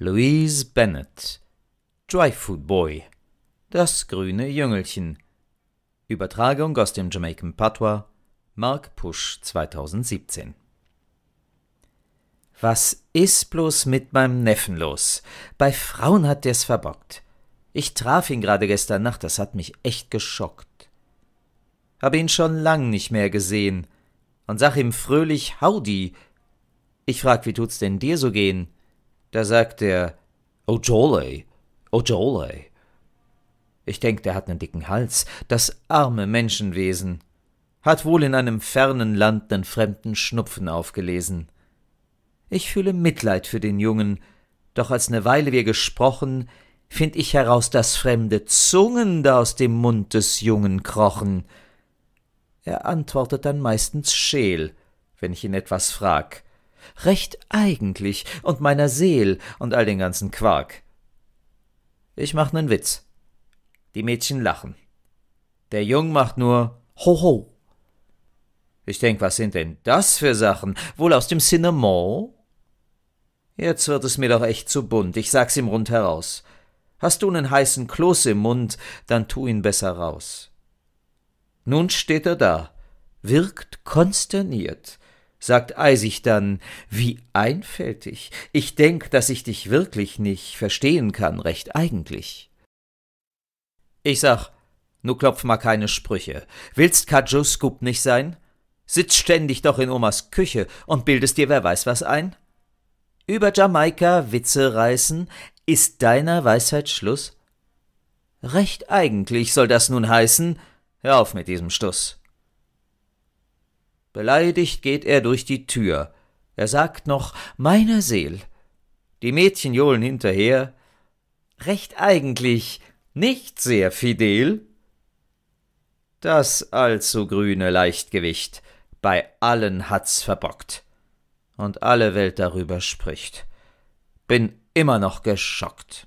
Louise Bennett, Dryfood Boy, das grüne Jüngelchen. Übertragung aus dem Jamaican Patois, Mark Push 2017. Was ist bloß mit meinem Neffen los? Bei Frauen hat der's verbockt. Ich traf ihn gerade gestern Nacht, das hat mich echt geschockt. Habe ihn schon lang nicht mehr gesehen und sag ihm fröhlich Howdy. Ich frag, wie tut's denn dir so gehen? Da sagt er Ojole, Ojole. Ich denk, der hat nen dicken Hals, das arme Menschenwesen. Hat wohl in einem fernen Land nen fremden Schnupfen aufgelesen. Ich fühle Mitleid für den Jungen, doch als ne Weile wir gesprochen, find ich heraus, dass fremde Zungen da aus dem Mund des Jungen krochen. Er antwortet dann meistens scheel, wenn ich ihn etwas frag recht eigentlich und meiner Seel und all den ganzen Quark. Ich mach nen Witz. Die Mädchen lachen. Der Jung macht nur Hoho. Ich denk, was sind denn das für Sachen? Wohl aus dem Cinnamon? Jetzt wird es mir doch echt zu bunt. Ich sag's ihm rund heraus. Hast du nen heißen Kloß im Mund, dann tu ihn besser raus. Nun steht er da, wirkt konsterniert, sagt Eisig dann, wie einfältig. Ich denk, dass ich dich wirklich nicht verstehen kann, recht eigentlich. Ich sag, nu klopf mal keine Sprüche. Willst Kajo Scoop nicht sein? Sitzt ständig doch in Omas Küche und bildest dir wer weiß was ein? Über Jamaika Witze reißen, ist deiner Weisheit Schluss? Recht eigentlich soll das nun heißen, hör auf mit diesem Stuss. Beleidigt geht er durch die Tür. Er sagt noch Meine Seel. Die Mädchen johlen hinterher. Recht eigentlich nicht sehr fidel. Das allzu grüne Leichtgewicht bei allen hat's verbockt. Und alle Welt darüber spricht. Bin immer noch geschockt.